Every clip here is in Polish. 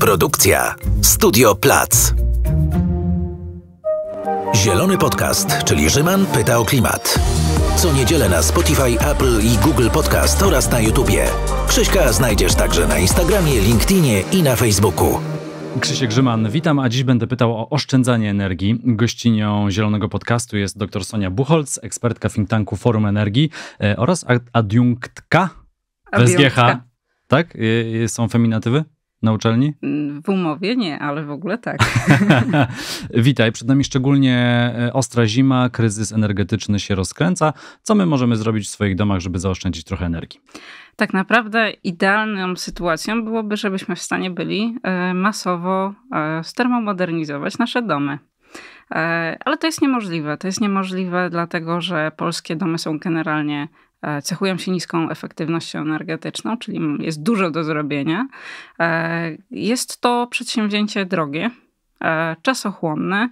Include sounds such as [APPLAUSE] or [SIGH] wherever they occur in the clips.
Produkcja Studio Plac. Zielony Podcast, czyli Rzyman pyta o klimat. Co niedzielę na Spotify, Apple i Google Podcast oraz na YouTubie. Krzyśka znajdziesz także na Instagramie, LinkedInie i na Facebooku. Krzysiek Grzyman, witam, a dziś będę pytał o oszczędzanie energii. Gościnią Zielonego Podcastu jest dr Sonia Buchholz, ekspertka think tanku Forum Energii e, oraz adiunktka, adiunktka. SGH. Tak? E, e, są feminatywy? na uczelni? W umowie nie, ale w ogóle tak. [LAUGHS] Witaj, przed nami szczególnie e, ostra zima, kryzys energetyczny się rozkręca. Co my możemy zrobić w swoich domach, żeby zaoszczędzić trochę energii? Tak naprawdę idealną sytuacją byłoby, żebyśmy w stanie byli e, masowo stermomodernizować e, nasze domy. Ale to jest niemożliwe. To jest niemożliwe, dlatego że polskie domy są generalnie E, cechują się niską efektywnością energetyczną, czyli jest dużo do zrobienia. E, jest to przedsięwzięcie drogie, e, czasochłonne.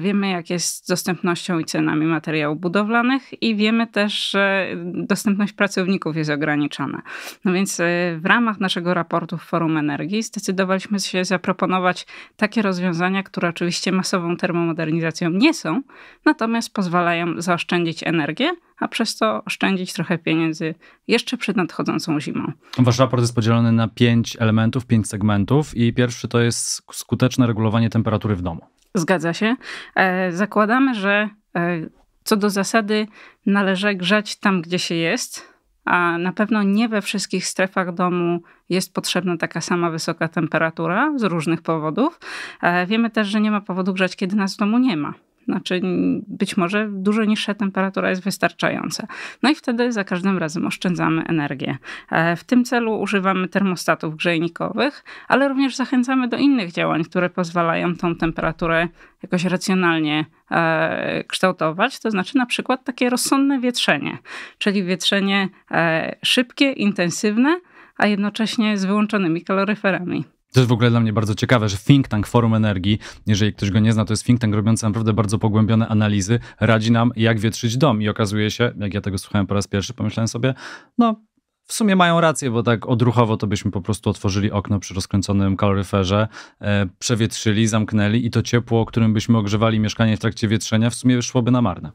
Wiemy, jak jest z dostępnością i cenami materiałów budowlanych, i wiemy też, że dostępność pracowników jest ograniczona. No więc w ramach naszego raportu w Forum Energii zdecydowaliśmy się zaproponować takie rozwiązania, które oczywiście masową termomodernizacją nie są, natomiast pozwalają zaoszczędzić energię a przez to oszczędzić trochę pieniędzy jeszcze przed nadchodzącą zimą. Wasz raport jest podzielony na pięć elementów, pięć segmentów i pierwszy to jest skuteczne regulowanie temperatury w domu. Zgadza się. E, zakładamy, że e, co do zasady należy grzać tam, gdzie się jest, a na pewno nie we wszystkich strefach domu jest potrzebna taka sama wysoka temperatura z różnych powodów. E, wiemy też, że nie ma powodu grzać, kiedy nas w domu nie ma. Znaczy, być może dużo niższa temperatura jest wystarczająca. No i wtedy za każdym razem oszczędzamy energię. E, w tym celu używamy termostatów grzejnikowych, ale również zachęcamy do innych działań, które pozwalają tą temperaturę jakoś racjonalnie e, kształtować, to znaczy na przykład takie rozsądne wietrzenie, czyli wietrzenie e, szybkie, intensywne, a jednocześnie z wyłączonymi kaloryferami. To jest w ogóle dla mnie bardzo ciekawe, że think tank Forum Energii, jeżeli ktoś go nie zna, to jest think tank robiący naprawdę bardzo pogłębione analizy, radzi nam, jak wietrzyć dom. I okazuje się, jak ja tego słuchałem po raz pierwszy, pomyślałem sobie, no w sumie mają rację, bo tak odruchowo to byśmy po prostu otworzyli okno przy rozkręconym kaloryferze, e, przewietrzyli, zamknęli i to ciepło, którym byśmy ogrzewali mieszkanie w trakcie wietrzenia, w sumie wyszłoby na marne.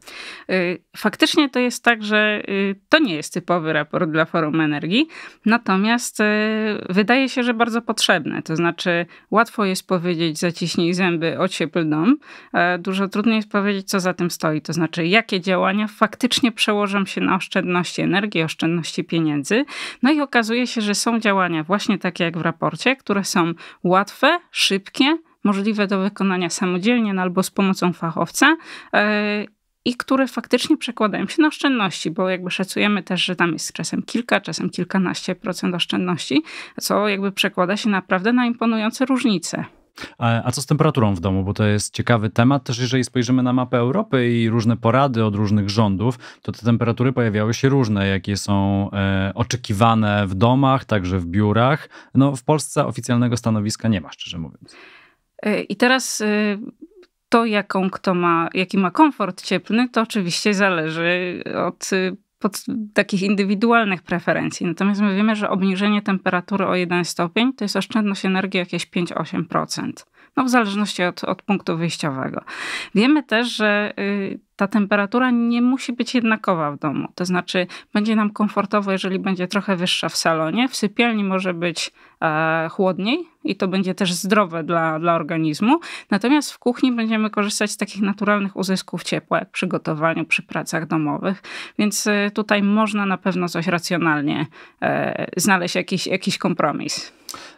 Y, faktycznie to jest tak, że y, to nie jest typowy raport dla Forum Energii, natomiast y, wydaje się, że bardzo potrzebne. To znaczy, łatwo jest powiedzieć, zaciśnij zęby, ociepl dom. Dużo trudniej jest powiedzieć, co za tym stoi. To znaczy, jakie działania faktycznie przełożą się na oszczędności energii, oszczędności pieniędzy no i okazuje się, że są działania, właśnie takie jak w raporcie, które są łatwe, szybkie, możliwe do wykonania samodzielnie no albo z pomocą fachowca e, i które faktycznie przekładają się na oszczędności, bo jakby szacujemy też, że tam jest czasem kilka, czasem kilkanaście procent oszczędności, co jakby przekłada się naprawdę na imponujące różnice. A, a co z temperaturą w domu? Bo to jest ciekawy temat. Też jeżeli spojrzymy na mapę Europy i różne porady od różnych rządów, to te temperatury pojawiały się różne, jakie są e, oczekiwane w domach, także w biurach. No, w Polsce oficjalnego stanowiska nie ma, szczerze mówiąc. E, I teraz e, to, jaką kto ma, jaki ma komfort cieplny, to oczywiście zależy od e, pod, takich indywidualnych preferencji. Natomiast my wiemy, że obniżenie temperatury o 1 stopień to jest oszczędność energii jakieś 5-8%. No w zależności od, od punktu wyjściowego. Wiemy też, że y, ta temperatura nie musi być jednakowa w domu. To znaczy, będzie nam komfortowo, jeżeli będzie trochę wyższa w salonie. W sypialni może być e, chłodniej i to będzie też zdrowe dla, dla organizmu. Natomiast w kuchni będziemy korzystać z takich naturalnych uzysków ciepła, jak przy gotowaniu, przy pracach domowych. Więc e, tutaj można na pewno coś racjonalnie e, znaleźć, jakiś, jakiś kompromis.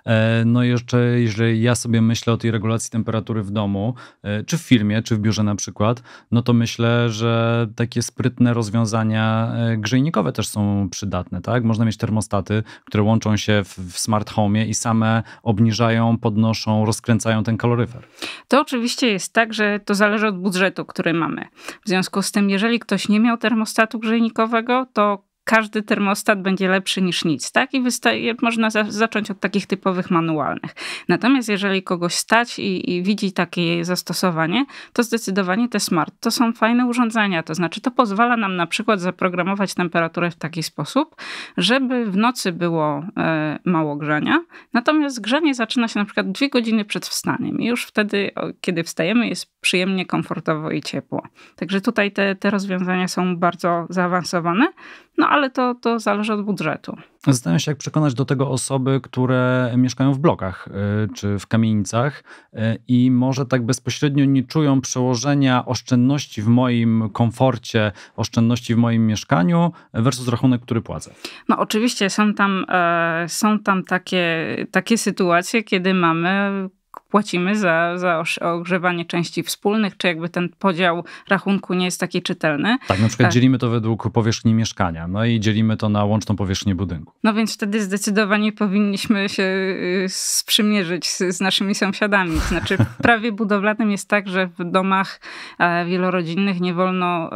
E, no i jeszcze, jeżeli ja sobie myślę o tej regulacji temperatury w domu, e, czy w firmie, czy w biurze na przykład, no to myślę, myślę, że takie sprytne rozwiązania e, grzejnikowe też są przydatne. Tak? Można mieć termostaty, które łączą się w, w smart home i same obniżają, podnoszą, rozkręcają ten kaloryfer. To oczywiście jest tak, że to zależy od budżetu, który mamy. W związku z tym, jeżeli ktoś nie miał termostatu grzejnikowego, to każdy termostat będzie lepszy niż nic, tak? I wystaje, można za zacząć od takich typowych manualnych. Natomiast jeżeli kogoś stać i, i, widzi takie zastosowanie, to zdecydowanie te smart to są fajne urządzenia, to znaczy to pozwala nam na przykład zaprogramować temperaturę w taki sposób, żeby w nocy było e, mało grzania, natomiast grzanie zaczyna się na przykład dwie godziny przed wstaniem i już wtedy, kiedy wstajemy, jest przyjemnie, komfortowo i ciepło. Także tutaj te, te rozwiązania są bardzo zaawansowane. No ale to, to zależy od budżetu. Zastanawiam się, jak przekonać do tego osoby, które mieszkają w blokach y, czy w kamienicach y, i może tak bezpośrednio nie czują przełożenia oszczędności w moim komforcie, oszczędności w moim mieszkaniu versus rachunek, który płacę. No oczywiście są tam, e, są tam takie, takie sytuacje, kiedy mamy płacimy za, za ogrzewanie części wspólnych, czy jakby ten podział rachunku nie jest taki czytelny. Tak, na przykład tak. dzielimy to według powierzchni mieszkania, no i dzielimy to na łączną powierzchnię budynku. No więc wtedy zdecydowanie powinniśmy się y, sprzymierzyć z, z naszymi sąsiadami. Znaczy w prawie budowlanym jest tak, że w domach e, wielorodzinnych nie wolno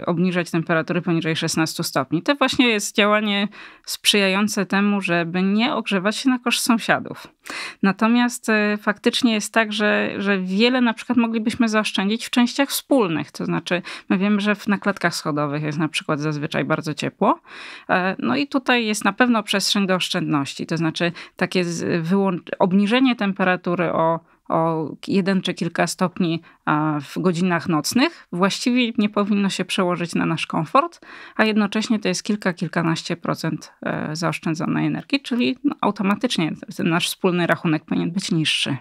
e, obniżać temperatury poniżej 16 stopni. To właśnie jest działanie sprzyjające temu, żeby nie ogrzewać się na koszt sąsiadów. Natomiast faktycznie faktycznie jest tak, że, że wiele na przykład moglibyśmy zaoszczędzić w częściach wspólnych. To znaczy, my wiemy, że na klatkach schodowych jest na przykład zazwyczaj bardzo ciepło. E, no i tutaj jest na pewno przestrzeń do oszczędności. To znaczy, takie obniżenie temperatury o o jeden czy kilka stopni w godzinach nocnych, właściwie nie powinno się przełożyć na nasz komfort, a jednocześnie to jest kilka, kilkanaście procent e, zaoszczędzonej energii, czyli no automatycznie ten nasz wspólny rachunek powinien być niższy.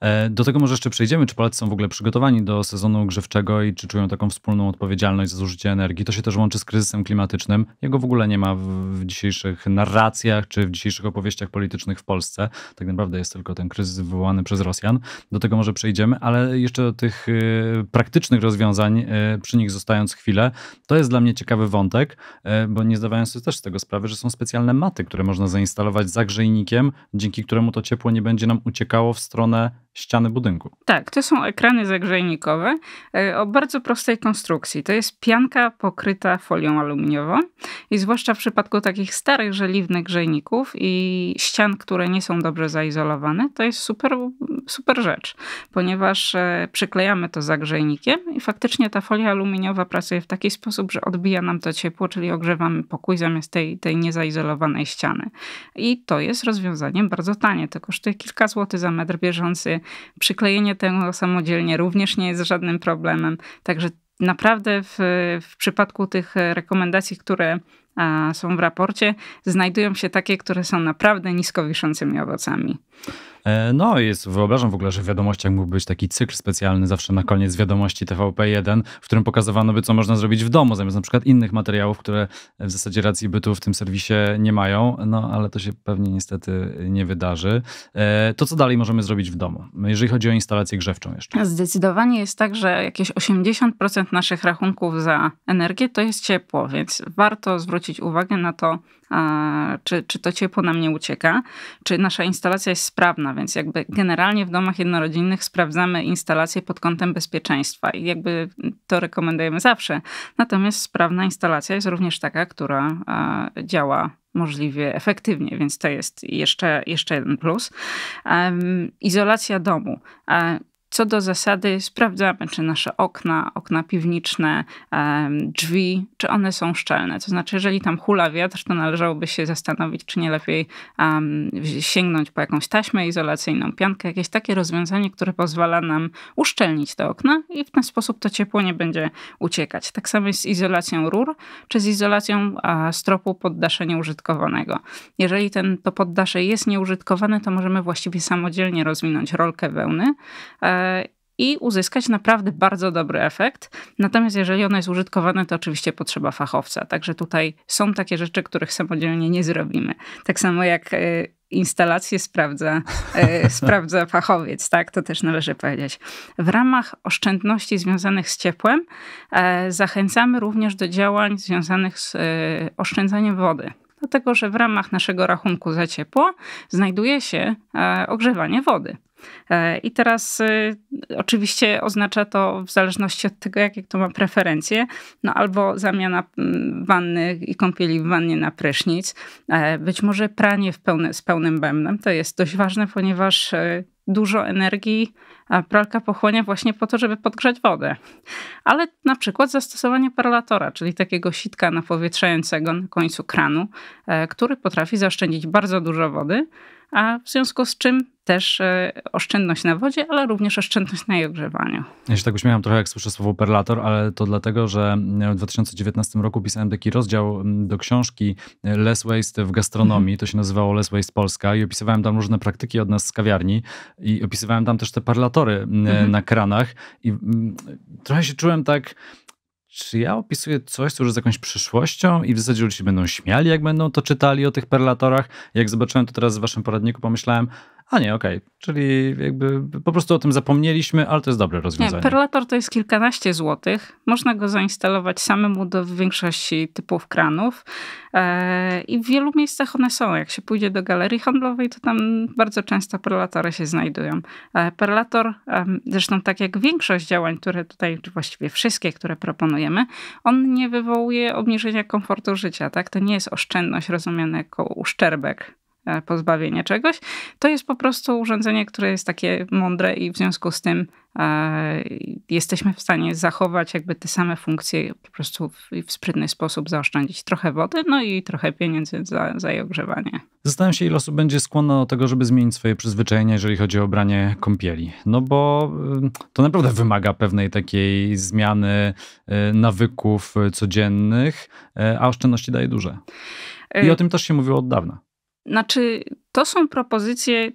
E, do tego może jeszcze przejdziemy, czy Polacy są w ogóle przygotowani do sezonu grzewczego i czy czują taką wspólną odpowiedzialność za zużycie energii. To się też łączy z kryzysem klimatycznym. Jego w ogóle nie ma w, dzisiejszych narracjach czy w dzisiejszych opowieściach politycznych w Polsce. Tak naprawdę jest tylko ten kryzys wywołany przez Rosjan. Do tego może przejdziemy, ale jeszcze do tych y, praktycznych rozwiązań, y, przy nich zostając chwilę, to jest dla mnie ciekawy wątek, y, bo nie zdawałem sobie też z tego sprawy, że są specjalne maty, które można zainstalować za grzejnikiem, dzięki któremu to ciepło nie będzie nam uciekało w stronę Sommer ściany budynku. Tak, to są ekrany zagrzejnikowe e, o bardzo prostej konstrukcji. To jest pianka pokryta folią aluminiową i zwłaszcza w przypadku takich starych żeliwnych grzejników i ścian, które nie są dobrze zaizolowane, to jest super, super rzecz, ponieważ e, przyklejamy to zagrzejnikiem i faktycznie ta folia aluminiowa pracuje w taki sposób, że odbija nam to ciepło, czyli ogrzewamy pokój zamiast tej, tej niezaizolowanej ściany. I to jest rozwiązaniem bardzo tanie. To kosztuje kilka złotych za metr bieżący Przyklejenie tego samodzielnie również nie jest żadnym problemem. Także naprawdę w, w przypadku tych rekomendacji, które są w raporcie, znajdują się takie, które są naprawdę nisko wiszącymi owocami. E, no, jest, wyobrażam w ogóle, że w wiadomościach mógłby być taki cykl specjalny zawsze na koniec wiadomości TVP1, w którym pokazywano by, co można zrobić w domu, zamiast na przykład innych materiałów, które w zasadzie racji bytu w tym serwisie nie mają, no ale to się pewnie niestety nie wydarzy. E, to co dalej możemy zrobić w domu, jeżeli chodzi o instalację grzewczą jeszcze? Zdecydowanie jest tak, że jakieś 80% naszych rachunków za energię to jest ciepło, więc warto zwrócić zwrócić uwagę na to, e, czy, czy to ciepło nam nie ucieka, czy nasza instalacja jest sprawna, więc jakby generalnie w domach jednorodzinnych sprawdzamy instalację pod kątem bezpieczeństwa i jakby to rekomendujemy zawsze. Natomiast sprawna instalacja jest również taka, która e, działa możliwie efektywnie, więc to jest jeszcze, jeszcze jeden plus. izolacja domu. E, co do zasady sprawdzamy, czy nasze okna, okna piwniczne, drzwi, czy one są szczelne. To znaczy, jeżeli tam hula wiatr, to należałoby się zastanowić, czy nie lepiej um, sięgnąć po jakąś taśmę izolacyjną, piankę, jakieś takie rozwiązanie, które pozwala nam uszczelnić te okna i w ten sposób to ciepło nie będzie uciekać. Tak samo jest z izolacją rur, czy z izolacją a, stropu poddasze nieużytkowanego. Jeżeli ten, to poddasze jest nieużytkowane, to możemy właściwie samodzielnie rozwinąć rolkę wełny, e, i uzyskać naprawdę bardzo dobry efekt. Natomiast jeżeli ono jest użytkowane, to oczywiście potrzeba fachowca. Także tutaj są takie rzeczy, których samodzielnie nie zrobimy. Tak samo jak e, instalację sprawdza, e, [LAUGHS] sprawdza fachowiec, tak? To też należy powiedzieć. W ramach oszczędności związanych z ciepłem e, zachęcamy również do działań związanych z oszczędzaniem wody. Dlatego, że w ramach naszego rachunku za ciepło znajduje się ogrzewanie wody. E, I teraz y, oczywiście oznacza to w zależności od tego, jakie kto ma preferencje, no albo zamiana wanny i kąpieli w wannie na prysznic, e, być może pranie z pełnym bębnem, to jest dość ważne, ponieważ e, dużo energii pralka pochłania właśnie po to, żeby podgrzać wodę. Ale na przykład zastosowanie paralatora, czyli takiego sitka napowietrzającego na końcu kranu, który potrafi zaszczędzić bardzo dużo wody, a w związku z czym też e, oszczędność na wodzie, ale również oszczędność na jej ogrzewaniu. Ja się tak uśmiecham trochę, jak słyszę słowo perlator, ale to dlatego, że e, w 2019 roku pisałem taki rozdział do książki e, Less Waste w gastronomii, mhm. to się nazywało Less Waste Polska i opisywałem tam różne praktyki od nas z kawiarni i opisywałem tam też te perlatory mhm. na kranach i trochę się czułem tak czy ja opisuję coś, co już jest jakąś przyszłością i w zasadzie ludzie się będą śmiali, jak będą to czytali o tych perlatorach. Jak zobaczyłem to teraz w waszym poradniku, pomyślałem, a nie, okej. Okay. Czyli jakby po prostu o tym zapomnieliśmy, ale to jest dobre rozwiązanie. Nie, perlator to jest kilkanaście złotych. Można go zainstalować samemu do większości typów kranów. E, I w wielu miejscach one są. Jak się pójdzie do galerii handlowej, to tam bardzo często perlatory się znajdują. E, perlator, zresztą tak jak większość działań, które tutaj, czy właściwie wszystkie, które proponujemy, on nie wywołuje obniżenia komfortu życia. Tak? To nie jest oszczędność rozumiana jako uszczerbek E, pozbawienie czegoś. To jest po prostu urządzenie, które jest takie mądre i w związku z tym e, jesteśmy w stanie zachować jakby te same funkcje po prostu w, w sprytny sposób zaoszczędzić trochę wody, no i trochę pieniędzy za, za jej ogrzewanie. Zastanawiam się, ile osób będzie skłonna do tego, żeby zmienić swoje przyzwyczajenia, jeżeli chodzi o branie kąpieli. No bo y, to naprawdę wymaga pewnej takiej zmiany y, nawyków y, codziennych, a oszczędności daje duże. I o tym też się mówiło od dawna. Znaczy, to są propozycje,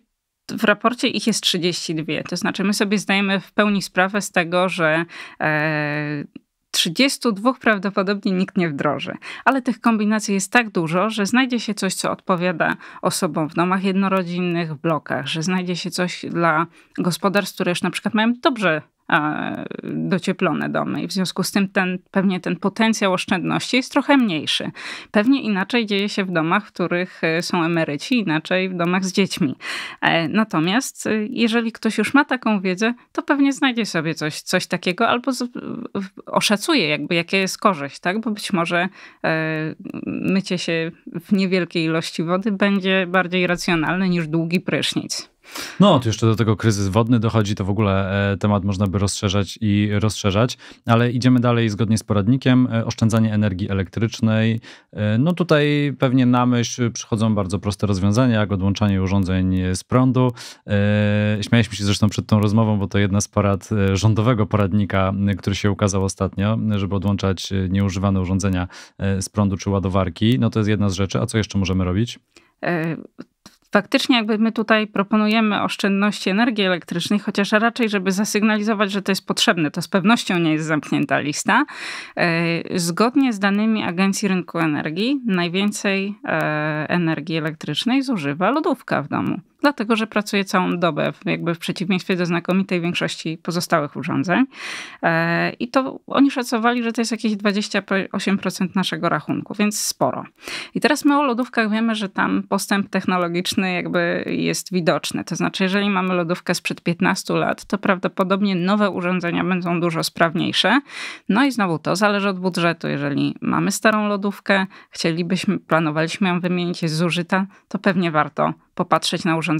w raporcie ich jest 32. To znaczy, my sobie zdajemy w pełni sprawę z tego, że. E, 32 prawdopodobnie nikt nie wdroży, ale tych kombinacji jest tak dużo, że znajdzie się coś, co odpowiada osobom w domach jednorodzinnych, w blokach, że znajdzie się coś dla gospodarstw, które już na przykład mają dobrze E, docieplone domy i w związku z tym ten, pewnie ten potencjał oszczędności jest trochę mniejszy. Pewnie inaczej dzieje się w domach, w których e, są emeryci, inaczej w domach z dziećmi. E, natomiast jeżeli ktoś już ma taką wiedzę, to pewnie znajdzie sobie coś, coś takiego albo z, oszacuje jakby jakie jest korzyść, tak? bo być może mycie się w niewielkiej ilości wody będzie bardziej racjonalne niż długi prysznic. No, tu jeszcze do tego kryzys wodny dochodzi, to w ogóle e, temat można by rozszerzać i rozszerzać, ale idziemy dalej zgodnie z poradnikiem. E, oszczędzanie energii elektrycznej. E, no tutaj pewnie na myśl przychodzą bardzo proste rozwiązania, jak odłączanie urządzeń z prądu. Śmialiśmy się zresztą przed tą rozmową, bo to jedna z porad rządowego poradnika, który się ukazał ostatnio, żeby odłączać nieużywane urządzenia z prądu czy ładowarki. No to jest jedna z rzeczy. A co jeszcze możemy robić? Faktycznie jakby my tutaj proponujemy oszczędności energii elektrycznej, chociaż raczej, żeby zasygnalizować, że to jest potrzebne. To z pewnością nie jest zamknięta lista. E, zgodnie z danymi Agencji Rynku Energii, najwięcej e, energii elektrycznej zużywa lodówka w domu dlatego że pracuje całą dobę, jakby w przeciwieństwie do znakomitej większości pozostałych urządzeń. E, I to oni szacowali, że to jest jakieś 28% naszego rachunku, więc sporo. I teraz my o lodówkach wiemy, że tam postęp technologiczny jakby jest widoczny. To znaczy, jeżeli mamy lodówkę sprzed 15 lat, to prawdopodobnie nowe urządzenia będą dużo sprawniejsze. No i znowu to zależy od budżetu. Jeżeli mamy starą lodówkę, chcielibyśmy, planowaliśmy ją wymienić, jest zużyta, to pewnie warto popatrzeć na urządzenie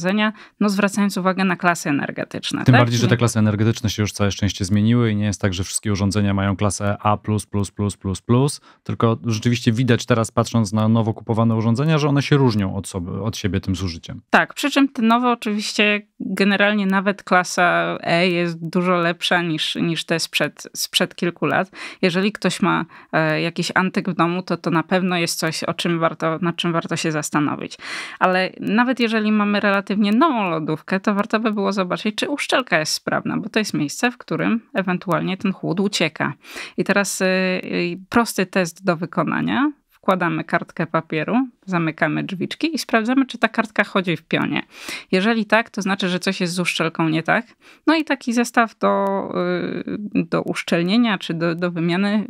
no zwracając uwagę na klasy energetyczne. Tym tak? bardziej, że te klasy energetyczne się już całe szczęście zmieniły i nie jest tak, że wszystkie urządzenia mają klasę A, tylko rzeczywiście widać teraz, patrząc na nowo kupowane urządzenia, że one się różnią od, sobie, od siebie tym zużyciem. Tak, przy czym te nowe oczywiście generalnie nawet klasa E jest dużo lepsza niż, niż te sprzed, sprzed kilku lat. Jeżeli ktoś ma e, jakiś antyk w domu, to to na pewno jest coś, o czym warto, nad czym warto się zastanowić. Ale nawet jeżeli mamy relatywnie nową lodówkę, to warto by było zobaczyć, czy uszczelka jest sprawna, bo to jest miejsce, w którym ewentualnie ten chłód ucieka. I teraz e, e, prosty test do wykonania wkładamy kartkę papieru, zamykamy drzwiczki i sprawdzamy, czy ta kartka chodzi w pionie. Jeżeli tak, to znaczy, że coś jest z uszczelką nie tak. No i taki zestaw do, y, do uszczelnienia czy do, do wymiany,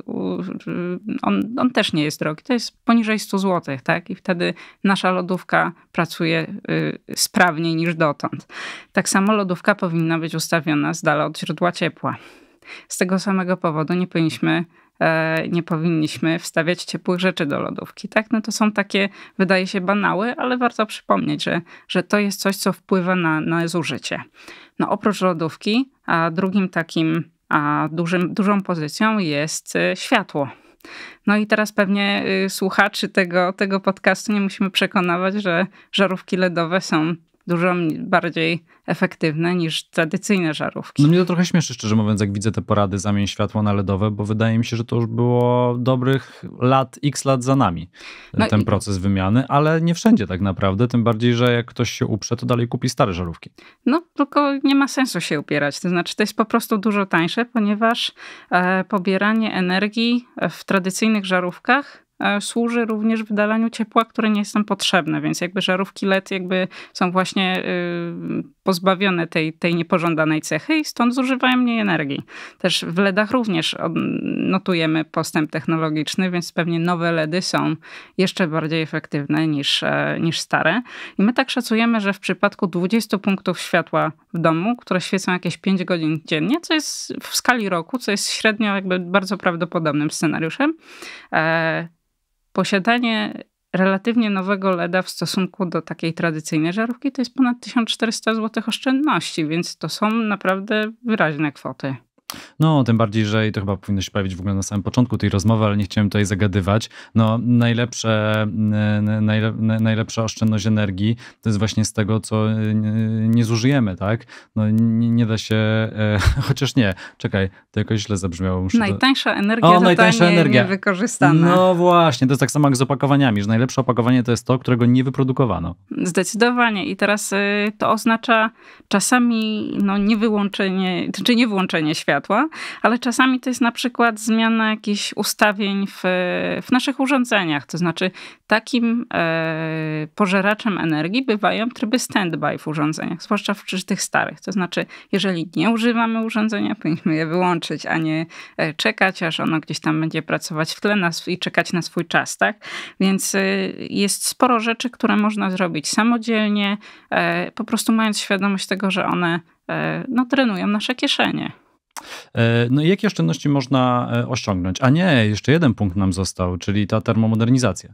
on, on też nie jest drogi. To jest poniżej 100 zł, tak? I wtedy nasza lodówka pracuje y, sprawniej niż dotąd. Tak samo lodówka powinna być ustawiona z dala od źródła ciepła. Z tego samego powodu nie powinniśmy E, nie powinniśmy wstawiać ciepłych rzeczy do lodówki. Tak? No to są takie, wydaje się, banały, ale warto przypomnieć, że, że to jest coś, co wpływa na, na zużycie. No oprócz lodówki, a drugim takim a dużym, dużą pozycją jest y, światło. No i teraz pewnie y, słuchaczy tego, tego podcastu nie musimy przekonywać, że żarówki LEDowe są dużo bardziej efektywne niż tradycyjne żarówki. No mnie to trochę śmieszy, szczerze mówiąc, jak widzę te porady zamień światło na LEDowe, bo wydaje mi się, że to już było dobrych lat, x lat za nami, no ten i... proces wymiany, ale nie wszędzie tak naprawdę, tym bardziej, że jak ktoś się uprze, to dalej kupi stare żarówki. No, tylko nie ma sensu się upierać, to znaczy to jest po prostu dużo tańsze, ponieważ e, pobieranie energii w tradycyjnych żarówkach E, służy również wydalaniu ciepła, które nie jest tam potrzebne, więc jakby żarówki LED jakby są właśnie y, pozbawione tej, tej niepożądanej cechy i stąd zużywają mniej energii. Też w LEDach również notujemy postęp technologiczny, więc pewnie nowe LEDy są jeszcze bardziej efektywne niż, e, niż stare. I my tak szacujemy, że w przypadku 20 punktów światła w domu, które świecą jakieś 5 godzin dziennie, co jest w skali roku, co jest średnio jakby bardzo prawdopodobnym scenariuszem, e, posiadanie relatywnie nowego LEDa w stosunku do takiej tradycyjnej żarówki to jest ponad 1400 zł oszczędności, więc to są naprawdę wyraźne kwoty. No, tym bardziej, że i to chyba powinno się pojawić w ogóle na samym początku tej rozmowy, ale nie chciałem tutaj zagadywać. No, najlepsze, najlepsza oszczędność energii to jest właśnie z tego, co y, nie zużyjemy, tak? No, nie, nie da się, e, [LAUGHS] chociaż nie, czekaj, to jakoś źle zabrzmiało. najtańsza energia o, to najtańsza ta nie, energia. niewykorzystana. No właśnie, to jest tak samo jak z opakowaniami, że najlepsze opakowanie to jest to, którego nie wyprodukowano. Zdecydowanie i teraz y, to oznacza czasami no, niewyłączenie, czy nie wyłączenie świata, światła, ale czasami to jest na przykład zmiana jakichś ustawień w, w naszych urządzeniach. To znaczy, takim e, pożeraczem energii bywają tryby standby w urządzeniach, zwłaszcza w tych starych. To znaczy, jeżeli nie używamy urządzenia, [LAUGHS] powinniśmy je wyłączyć, a nie e, czekać, aż ono gdzieś tam będzie pracować w tle i czekać na swój czas, tak? Więc e, jest sporo rzeczy, które można zrobić samodzielnie, e, po prostu mając świadomość tego, że one no, trenują nasze kieszenie. E, no i jakie oszczędności można e, osiągnąć? A nie, jeszcze jeden punkt nam został, czyli ta termomodernizacja.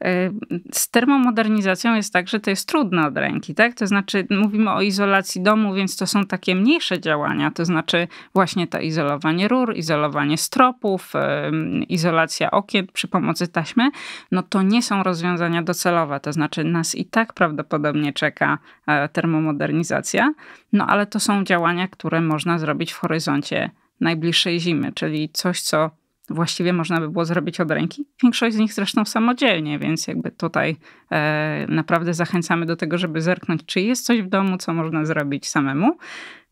Y, z termomodernizacją jest tak, że to jest trudne od ręki, tak? To znaczy mówimy o izolacji domu, więc to są takie mniejsze działania, to znaczy właśnie to izolowanie rur, izolowanie stropów, y, izolacja okien przy pomocy taśmy, no to nie są rozwiązania docelowe, to znaczy nas i tak prawdopodobnie czeka e, termomodernizacja, no ale to są działania, które można zrobić w horyzoncie najbliższej zimy, czyli coś, co właściwie można by było zrobić od ręki. Większość z nich zresztą samodzielnie, więc jakby tutaj e, naprawdę zachęcamy do tego, żeby zerknąć, czy jest coś w domu, co można zrobić samemu.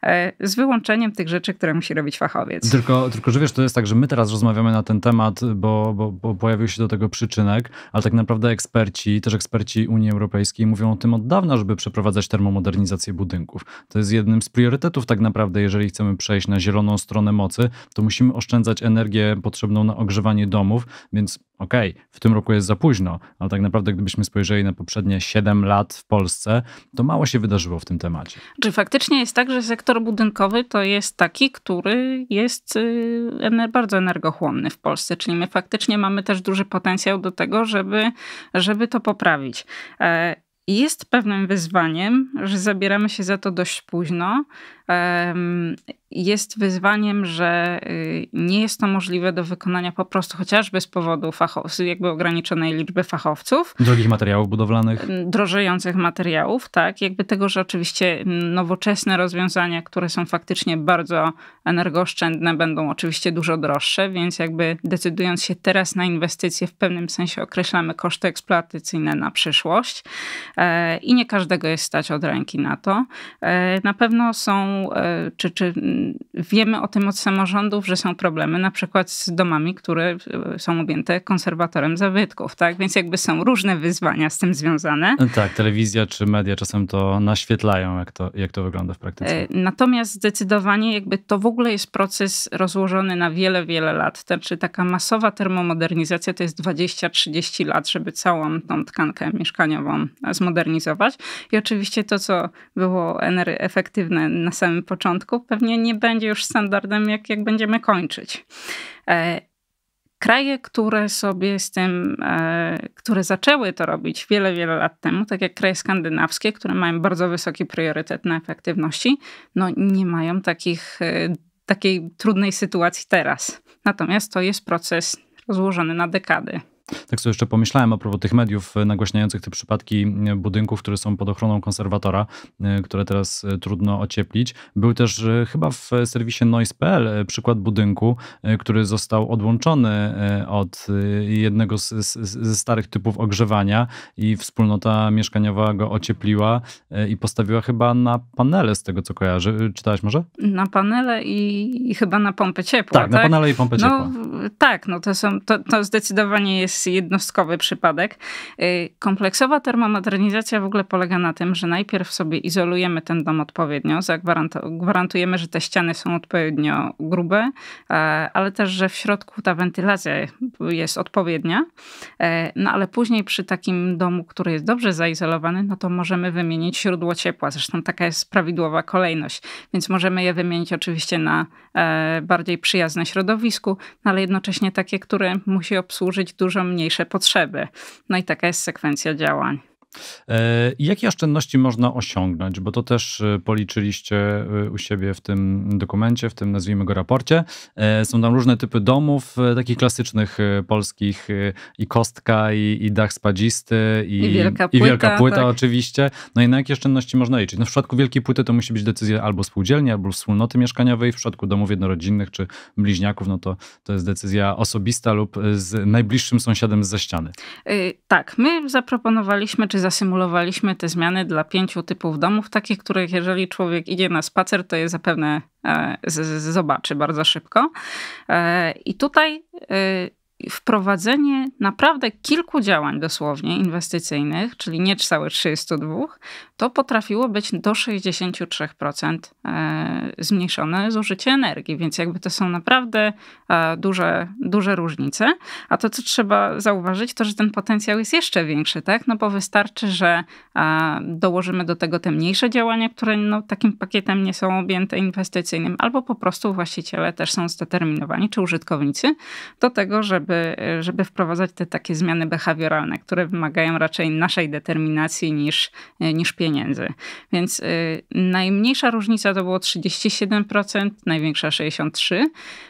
E, z wyłączeniem tych rzeczy, które musi robić fachowiec. Tylko, tylko że wiesz, to jest tak, że my teraz rozmawiamy na ten temat, bo, bo, bo pojawił się do tego przyczynek, ale tak naprawdę eksperci, też eksperci Unii Europejskiej mówią o tym od dawna, żeby przeprowadzać termomodernizację budynków. To jest jednym z priorytetów tak naprawdę, jeżeli chcemy przejść na zieloną stronę mocy, to musimy oszczędzać energię potrzebną na ogrzewanie domów, więc okej, okay, w tym roku jest za późno, ale tak naprawdę gdybyśmy spojrzeli na poprzednie 7 lat w Polsce, to mało się wydarzyło w tym temacie. Czy faktycznie jest tak, że sektor sektor budynkowy to jest taki, który jest y, bardzo energochłonny w Polsce, czyli my faktycznie mamy też duży potencjał do tego, żeby, żeby to poprawić. E, jest pewnym wyzwaniem, że zabieramy się za to dość późno jest wyzwaniem, że y, nie jest to możliwe do wykonania po prostu chociażby z powodu jakby ograniczonej liczby fachowców. Drogich materiałów budowlanych. Drożejących materiałów, tak. Jakby tego, że oczywiście nowoczesne rozwiązania, które są faktycznie bardzo energooszczędne, będą oczywiście dużo droższe, więc jakby decydując się teraz na inwestycje, w pewnym sensie określamy koszty eksploatacyjne na przyszłość e, i nie każdego jest stać od ręki na to. E, na pewno są E, czy, czy mm, wiemy o tym od samorządów, że są problemy na przykład z domami, które e, są objęte konserwatorem zabytków, tak? Więc jakby są różne wyzwania z tym związane. E, tak, telewizja czy media czasem to naświetlają, jak to, jak to wygląda w praktyce. Natomiast zdecydowanie jakby to w ogóle jest proces rozłożony na wiele, wiele lat. znaczy taka masowa termomodernizacja to jest 20-30 lat, żeby całą tą tkankę mieszkaniową zmodernizować. I oczywiście to, co było efektywne na samym początku, pewnie nie będzie już standardem, jak, jak będziemy kończyć. E, kraje, które sobie z tym, e, które zaczęły to robić wiele, wiele lat temu, tak jak kraje skandynawskie, które mają bardzo wysoki priorytet na efektywności, no nie mają takich, e, takiej trudnej sytuacji teraz. Natomiast to jest proces rozłożony na dekady. Tak sobie jeszcze pomyślałem a propos tych mediów e, nagłaśniających te przypadki e, budynków, które są pod ochroną konserwatora, e, które teraz trudno ocieplić. Był też chyba w serwisie noise.pl przykład budynku, który został odłączony od jednego ze starych typów ogrzewania i wspólnota mieszkaniowa go ociepliła i postawiła chyba na panele, z tego co kojarzy. Czytałaś może? Na panele i, i chyba na pompę ciepła. Tak, tak? na panele i pompę no, ciepła. Tak, no to, są, to, to zdecydowanie jest jednostkowy przypadek. Y, kompleksowa termomodernizacja w ogóle polega na tym, że najpierw sobie izolujemy ten dom odpowiednio, zagwarantujemy, że te ściany są odpowiednio grube, e, ale też, że w środku ta wentylacja jest odpowiednia. E, no ale później przy takim domu, który jest dobrze zaizolowany, no to możemy wymienić źródło ciepła. Zresztą taka jest prawidłowa kolejność, więc możemy je wymienić oczywiście na e, bardziej przyjazne środowisku, no ale jednocześnie takie, które musi obsłużyć dużą mniejsze potrzeby. No i taka jest sekwencja działań. E, jakie oszczędności można osiągnąć? Bo to też e, policzyliście e, u siebie w tym dokumencie, w tym nazwijmy go raporcie. Są tam różne typy domów, takich klasycznych polskich i kostka, i, i dach spadzisty, i, I wielka płyta, i wielka płyta tak. oczywiście. No i na jakie oszczędności można liczyć? No w przypadku wielkiej płyty to musi być decyzja albo spółdzielni, albo wspólnoty mieszkaniowej. W przypadku domów jednorodzinnych czy bliźniaków, no to, to jest decyzja osobista lub z najbliższym sąsiadem ze ściany. Yy, tak, my zaproponowaliśmy, czy zasymulowaliśmy te zmiany dla pięciu typów domów, takich, których jeżeli człowiek idzie na spacer, to je zapewne e, z, z, zobaczy bardzo szybko. E, I tutaj e, wprowadzenie naprawdę kilku działań dosłownie inwestycyjnych, czyli nie całe 32, to potrafiło być do 63% e, zmniejszone zużycie energii, więc jakby to są naprawdę e, duże, duże różnice. A to, co trzeba zauważyć, to, że ten potencjał jest jeszcze większy, tak? No bo wystarczy, że e, dołożymy do tego te mniejsze działania, które no, takim pakietem nie są objęte inwestycyjnym, albo po prostu właściciele też są zdeterminowani, czy użytkownicy, do tego, żeby żeby, żeby wprowadzać te takie zmiany behawioralne, które wymagają raczej naszej determinacji niż, niż pieniędzy. Więc y, najmniejsza różnica to było 37%, największa 63%,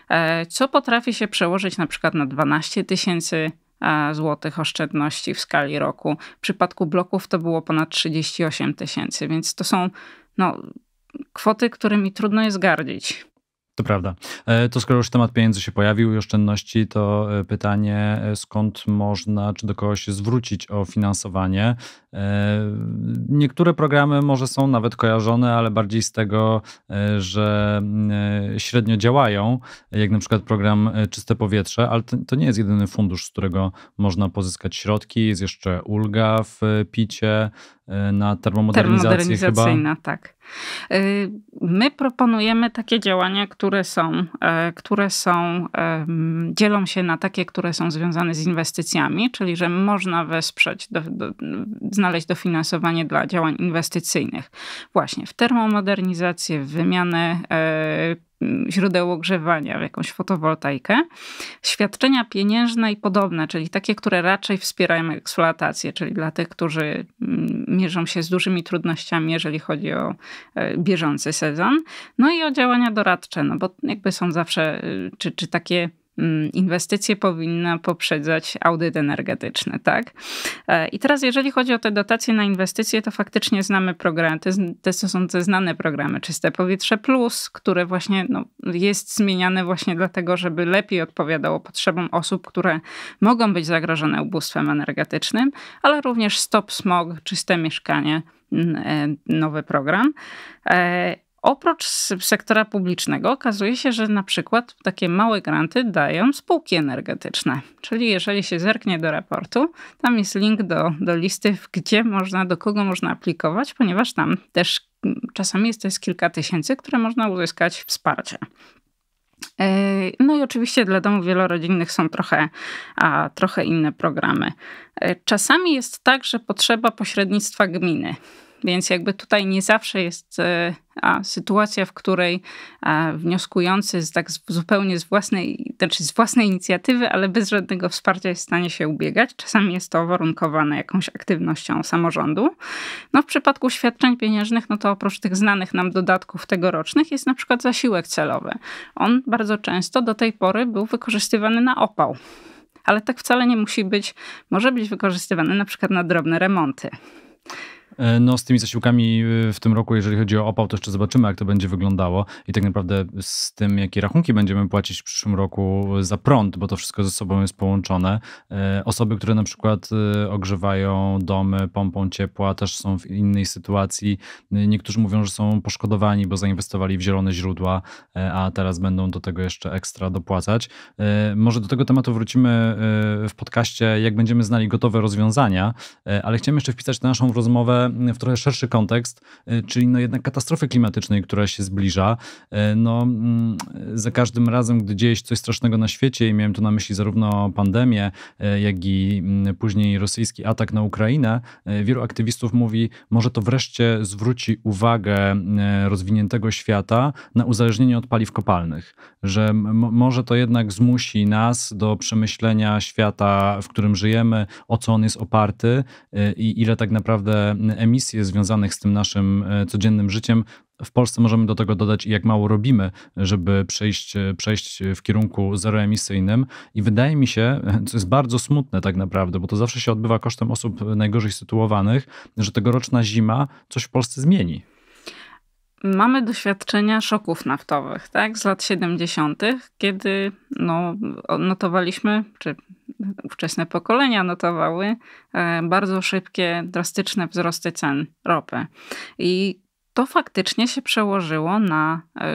e, co potrafi się przełożyć na przykład na 12 tysięcy e, złotych oszczędności w skali roku. W przypadku bloków to było ponad 38 tysięcy, więc to są no, kwoty, którymi trudno jest gardzić. To prawda. E, to skoro już temat pieniędzy się pojawił i oszczędności, to e, pytanie, e, skąd można, czy do kogoś się zwrócić o finansowanie. Niektóre programy może są nawet kojarzone, ale bardziej z tego, że średnio działają, jak na przykład program Czyste Powietrze, ale to nie jest jedyny fundusz, z którego można pozyskać środki. Jest jeszcze ulga w picie na termomodernizację. Termomodernizacyjna, chyba. tak. My proponujemy takie działania, które które są, e, które są, e, dzielą się na takie, które są związane z inwestycjami, czyli że można wesprzeć, do, do, znaleźć dofinansowanie dla działań inwestycyjnych właśnie w termomodernizację, w wymianę e, Mm, źródeł ogrzewania, w jakąś fotowoltaikę. Świadczenia pieniężne i podobne, czyli takie, które raczej wspierają eksploatację, czyli dla tych, którzy mm, mierzą się z dużymi trudnościami, jeżeli chodzi o e, bieżący sezon. No i o działania doradcze, no bo jakby są zawsze, y, czy, czy takie Mm, inwestycje powinna poprzedzać audyt energetyczny, tak? E, I teraz jeżeli chodzi o te dotacje na inwestycje, to faktycznie znamy programy, te, te są te znane programy Czyste Powietrze Plus, które właśnie no, jest zmieniane właśnie dlatego, żeby lepiej odpowiadało potrzebom osób, które mogą być zagrożone ubóstwem energetycznym, ale również Stop Smog, Czyste Mieszkanie, e, nowy program. E, Oprócz sektora publicznego okazuje się, że na przykład takie małe granty dają spółki energetyczne. Czyli jeżeli się zerknie do raportu, tam jest link do, do listy, gdzie można, do kogo można aplikować, ponieważ tam też czasami jest to jest kilka tysięcy, które można uzyskać wsparcie. No i oczywiście dla domów wielorodzinnych są trochę, a, trochę inne programy. E, czasami jest tak, że potrzeba pośrednictwa gminy. Więc jakby tutaj nie zawsze jest e, a, sytuacja, w której a, e, wnioskujący z tak z, zupełnie z własnej, znaczy z własnej inicjatywy, ale bez żadnego wsparcia jest w stanie się ubiegać. Czasami jest to warunkowane jakąś aktywnością samorządu. No w przypadku świadczeń pieniężnych, no to oprócz tych znanych nam dodatków tegorocznych jest na przykład zasiłek celowy. On bardzo często do tej pory był wykorzystywany na opał ale tak wcale nie musi być. Może być wykorzystywany na przykład na drobne remonty. E, no z tymi zasiłkami y, w tym roku, jeżeli chodzi o opał, to jeszcze zobaczymy, jak to będzie wyglądało i tak naprawdę z tym, jakie rachunki będziemy płacić w przyszłym roku za prąd, bo to wszystko ze sobą jest połączone. E, osoby, które na przykład y, ogrzewają domy pompą ciepła, też są w innej sytuacji. Y, niektórzy mówią, że są poszkodowani, bo zainwestowali w zielone źródła, e, a teraz będą do tego jeszcze ekstra dopłacać. Może do tego tematu wrócimy w podcaście, jak będziemy znali gotowe rozwiązania, ale chciałem jeszcze wpisać na naszą rozmowę w trochę szerszy kontekst, y, czyli no jednak katastrofy klimatycznej, która się zbliża. Y, no, mm, za każdym razem, gdy dzieje się coś strasznego na świecie i miałem tu na myśli zarówno pandemię, y, jak i mm, później rosyjski atak na Ukrainę, wielu aktywistów mówi, może to wreszcie zwróci uwagę rozwiniętego świata na uzależnienie od paliw kopalnych, że może to jednak zmusi nas do przemyślenia świata, w którym żyjemy, o co on jest oparty i ile tak naprawdę emisje związanych z tym naszym e, codziennym życiem, w Polsce możemy do tego dodać, jak mało robimy, żeby przejść, e, przejść w kierunku zeroemisyjnym. I wydaje mi się, e, co jest bardzo smutne tak naprawdę, bo to zawsze się odbywa kosztem osób najgorzej sytuowanych, że tegoroczna zima coś w Polsce zmieni mamy doświadczenia szoków naftowych, tak, z lat 70., kiedy no, notowaliśmy, czy ówczesne pokolenia notowały e, bardzo szybkie, drastyczne wzrosty cen ropy. I to faktycznie się przełożyło na e,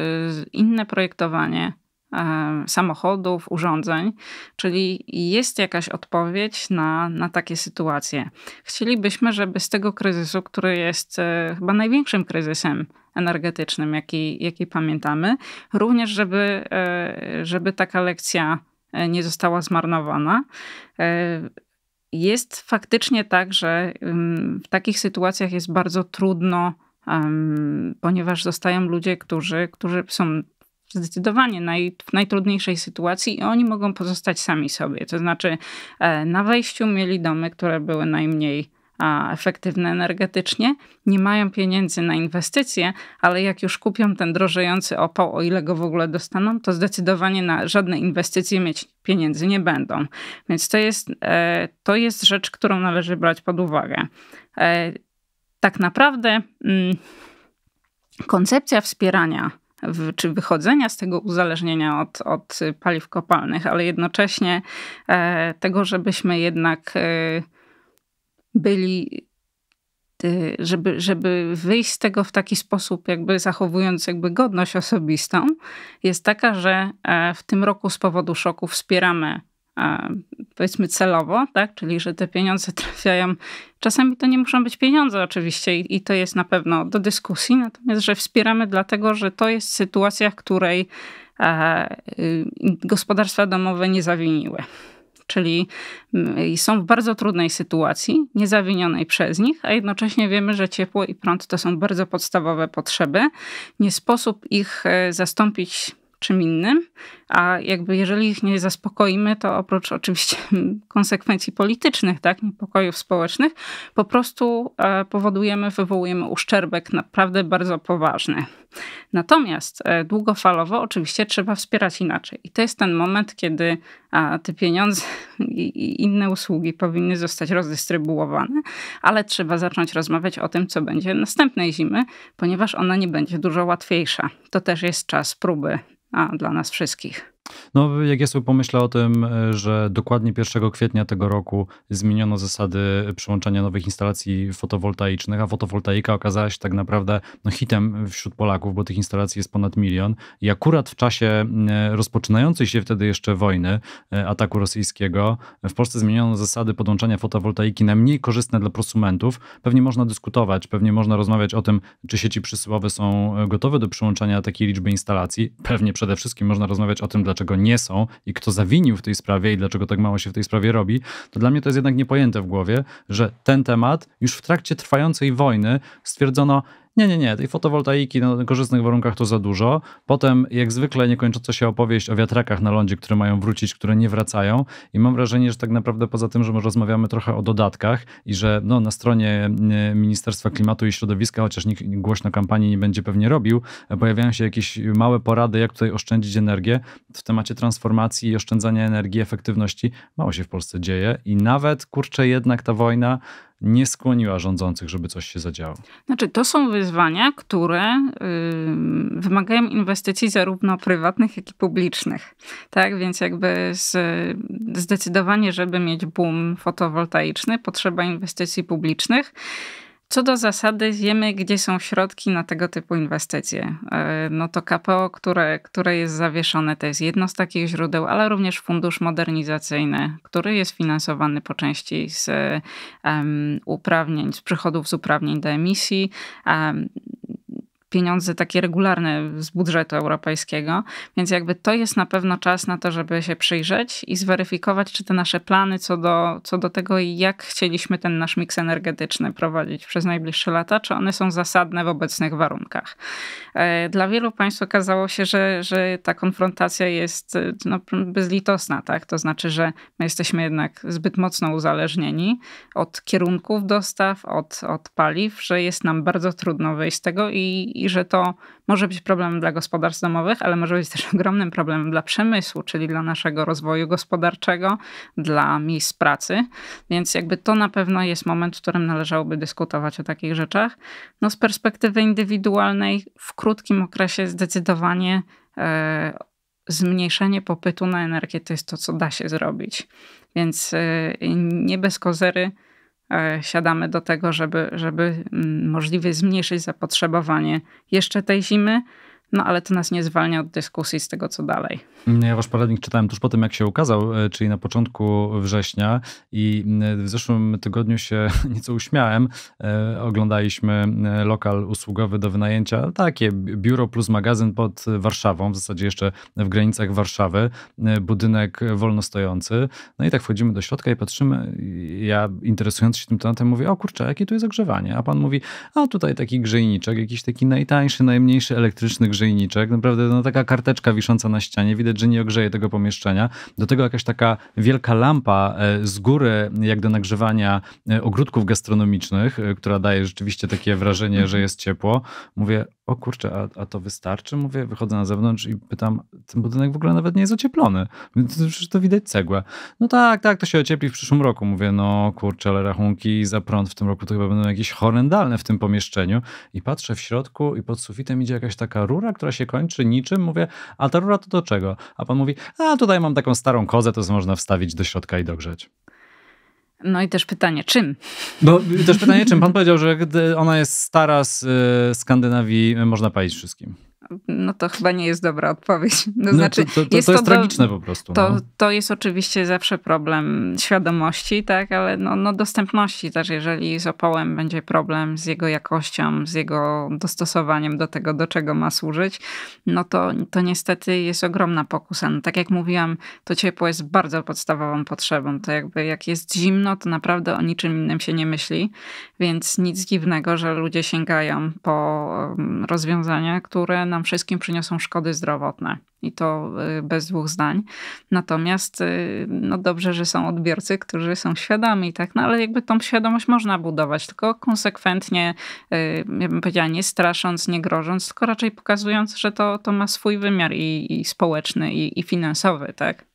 inne projektowanie E, samochodów, urządzeń, czyli jest jakaś odpowiedź na, na takie sytuacje. Chcielibyśmy, żeby z tego kryzysu, który jest e, chyba największym kryzysem energetycznym, jaki, jaki pamiętamy, również żeby, e, żeby taka lekcja nie została zmarnowana. Jest faktycznie tak, że mm, w takich sytuacjach jest bardzo trudno ponieważ zostają ludzie, którzy, którzy są zdecydowanie naj, w najtrudniejszej sytuacji i oni mogą pozostać sami sobie. To znaczy, e, na wejściu mieli domy, które były najmniej efektywne energetycznie, nie mają pieniędzy na inwestycje, ale jak już kupią ten drożejący opał, o ile go w ogóle dostaną, to zdecydowanie na żadne inwestycje mieć pieniędzy nie będą. Więc to jest, e, to jest rzecz, którą należy brać pod uwagę. E, tak naprawdę mm, koncepcja wspierania w, czy wychodzenia z tego uzależnienia od, od paliw kopalnych, ale jednocześnie e, tego, żebyśmy jednak e, byli e, żeby, żeby wyjść z tego w taki sposób, jakby zachowując jakby godność osobistą, jest taka, że w tym roku z powodu szoku wspieramy powiedzmy celowo, tak? czyli że te pieniądze [LAUGHS] trafiają. Czasami to nie muszą być pieniądze oczywiście i, i to jest na pewno do dyskusji, natomiast że wspieramy dlatego, że to jest sytuacja, w której e, y, gospodarstwa domowe nie zawiniły. Czyli mm, są w bardzo trudnej sytuacji, niezawinionej przez nich, a jednocześnie wiemy, że ciepło i prąd to są bardzo podstawowe potrzeby. Nie sposób ich e, zastąpić czym innym, a jakby jeżeli ich nie zaspokoimy, to oprócz oczywiście [LAUGHS] konsekwencji politycznych, tak, niepokojów społecznych, po prostu e, powodujemy, wywołujemy uszczerbek naprawdę bardzo poważny. Natomiast e, długofalowo oczywiście trzeba wspierać inaczej. I to jest ten moment, kiedy te pieniądze i inne usługi powinny zostać rozdystrybuowane, ale trzeba zacząć rozmawiać o tym, co będzie następnej zimy, ponieważ ona nie będzie dużo łatwiejsza. To też jest czas próby a dla nas wszystkich. No, jak ja sobie pomyślę o tym, e, że dokładnie 1 kwietnia tego roku zmieniono zasady przyłączania nowych instalacji fotowoltaicznych, a fotowoltaika okazała się tak naprawdę no, hitem wśród Polaków, bo tych instalacji jest ponad milion. I akurat w czasie e, rozpoczynającej się wtedy jeszcze wojny, e, ataku rosyjskiego, w Polsce zmieniono zasady podłączania fotowoltaiki na mniej korzystne dla prosumentów. Pewnie można dyskutować, pewnie można rozmawiać o tym, czy sieci przysyłowe są gotowe do przyłączania takiej liczby instalacji. Pewnie przede wszystkim można rozmawiać o tym, dla dlaczego nie są i kto zawinił w tej sprawie i dlaczego tak mało się w tej sprawie robi, to dla mnie to jest jednak niepojęte w głowie, że ten temat już w trakcie trwającej wojny stwierdzono, nie, nie, nie. Tej fotowoltaiki na korzystnych warunkach to za dużo. Potem, jak zwykle, niekończąca się opowieść o wiatrakach na lądzie, które mają wrócić, które nie wracają. I mam wrażenie, że tak naprawdę poza tym, że my rozmawiamy trochę o dodatkach i że no, na stronie e, Ministerstwa Klimatu i Środowiska, chociaż nikt głośno kampanii nie będzie pewnie robił, e, pojawiają się jakieś małe porady, jak tutaj oszczędzić energię. W temacie transformacji i oszczędzania energii, efektywności mało się w Polsce dzieje. I nawet, kurczę, jednak ta wojna nie skłoniła rządzących, żeby coś się zadziało? Znaczy, to są wyzwania, które y, wymagają inwestycji zarówno prywatnych, jak i publicznych. Tak więc, jakby z, zdecydowanie, żeby mieć boom fotowoltaiczny, potrzeba inwestycji publicznych. Co do zasady wiemy, gdzie są środki na tego typu inwestycje. E, no to KPO, które, które jest zawieszone, to jest jedno z takich źródeł, ale również Fundusz Modernizacyjny, który jest finansowany po części z um, uprawnień, z przychodów z uprawnień do emisji. Um, pieniądze takie regularne z budżetu europejskiego, więc jakby to jest na pewno czas na to, żeby się przyjrzeć i zweryfikować, czy te nasze plany co do, co do tego, jak chcieliśmy ten nasz miks energetyczny prowadzić przez najbliższe lata, czy one są zasadne w obecnych warunkach. E, dla wielu państw okazało się, że, że ta konfrontacja jest e, no, bezlitosna, tak? To znaczy, że my jesteśmy jednak zbyt mocno uzależnieni od kierunków dostaw, od, od paliw, że jest nam bardzo trudno wyjść z tego i, i i że to może być problemem dla gospodarstw domowych, ale może być też [LAUGHS] ogromnym problemem dla przemysłu, czyli dla naszego rozwoju gospodarczego, dla miejsc pracy. Więc jakby to na pewno jest moment, w którym należałoby dyskutować o takich rzeczach. No z perspektywy indywidualnej w krótkim okresie zdecydowanie e, zmniejszenie popytu na energię to jest to, co da się zrobić. Więc e, nie bez kozery E, siadamy do tego, żeby, żeby mm, możliwie zmniejszyć zapotrzebowanie jeszcze tej zimy, no ale to nas nie zwalnia od dyskusji z tego, co dalej. Ja wasz poradnik czytałem tuż po tym, jak się ukazał, e, czyli na początku września i e, w zeszłym tygodniu się [LAUGHS] nieco uśmiałem. E, oglądaliśmy lokal usługowy do wynajęcia, takie biuro plus magazyn pod Warszawą, w zasadzie jeszcze w granicach Warszawy, budynek wolno stojący. No i tak wchodzimy do środka i patrzymy, ja interesując się tym tematem mówię, o kurczę, jakie tu jest ogrzewanie? A pan mówi, a tutaj taki grzejniczek, jakiś taki najtańszy, najmniejszy elektryczny grzejniczek, naprawdę no, taka karteczka wisząca na ścianie, widać, że nie ogrzeje tego pomieszczenia. Do tego jakaś taka wielka lampa e, z góry, jak do nagrzewania e, ogródków gastronomicznych, e, która daje rzeczywiście takie wrażenie, że jest ciepło. Mówię, o kurczę, a, a, to wystarczy? Mówię, wychodzę na zewnątrz i pytam, ten budynek w ogóle nawet nie jest ocieplony. Przecież to widać cegłę. No tak, tak, to się ociepli w przyszłym roku. Mówię, no kurczę, ale rachunki za prąd w tym roku to chyba będą jakieś horrendalne w tym pomieszczeniu. I patrzę w środku i pod sufitem idzie jakaś taka rura, która się kończy niczym. Mówię, a ta rura to do czego? A pan mówi, a tutaj mam taką starą kozę, to można wstawić do środka i dogrzeć. No i też pytanie, czym? No też pytanie, czym? Pan powiedział, że gdy ona jest stara z y, Skandynawii, y, można palić wszystkim. No to chyba nie jest dobra odpowiedź. [LAUGHS] To no znaczy, to, to, to jest, jest tragiczne po prostu. To, no. to jest oczywiście zawsze problem świadomości, tak, ale no, no dostępności też, jeżeli z opołem będzie problem z jego jakością, z jego dostosowaniem do tego, do czego ma służyć, no to, to niestety jest ogromna pokusa. No, tak jak mówiłam, to ciepło jest bardzo podstawową potrzebą. To jakby jak jest zimno, to naprawdę o niczym innym się nie myśli, więc nic dziwnego, że ludzie sięgają po rozwiązania, które nam wszystkim przyniosą szkody zdrowotne i to y, bez dwóch zdań. Natomiast y, no dobrze, że są odbiorcy, którzy są świadomi, tak? No ale jakby tą świadomość można budować, tylko konsekwentnie, y, ja bym powiedziała, nie strasząc, nie grożąc, tylko raczej pokazując, że to, to ma swój wymiar i, i społeczny, i, i finansowy, tak?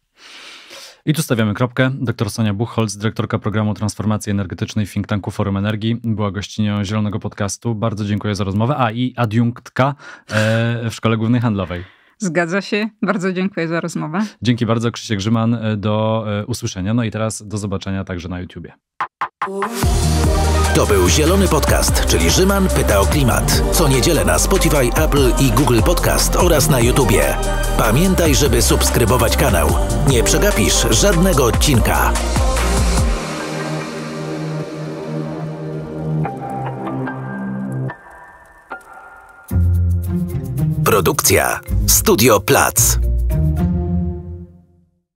I tu stawiamy kropkę. Dr Sonia Buchholz, dyrektorka programu transformacji energetycznej think tanku Forum Energii, była gościnią Zielonego Podcastu. Bardzo dziękuję za rozmowę. A i adiunktka e, w Szkole Głównej Handlowej. Zgadza się. Bardzo dziękuję za rozmowę. Dzięki bardzo, Krzysiek Grzyman. E, do e, usłyszenia. No i teraz do zobaczenia także na YouTubie. To był Zielony Podcast, czyli Rzyman pyta o klimat. Co niedzielę na Spotify, Apple i Google Podcast oraz na YouTubie. Pamiętaj, żeby subskrybować kanał. Nie przegapisz żadnego odcinka. Produkcja Studio Plac.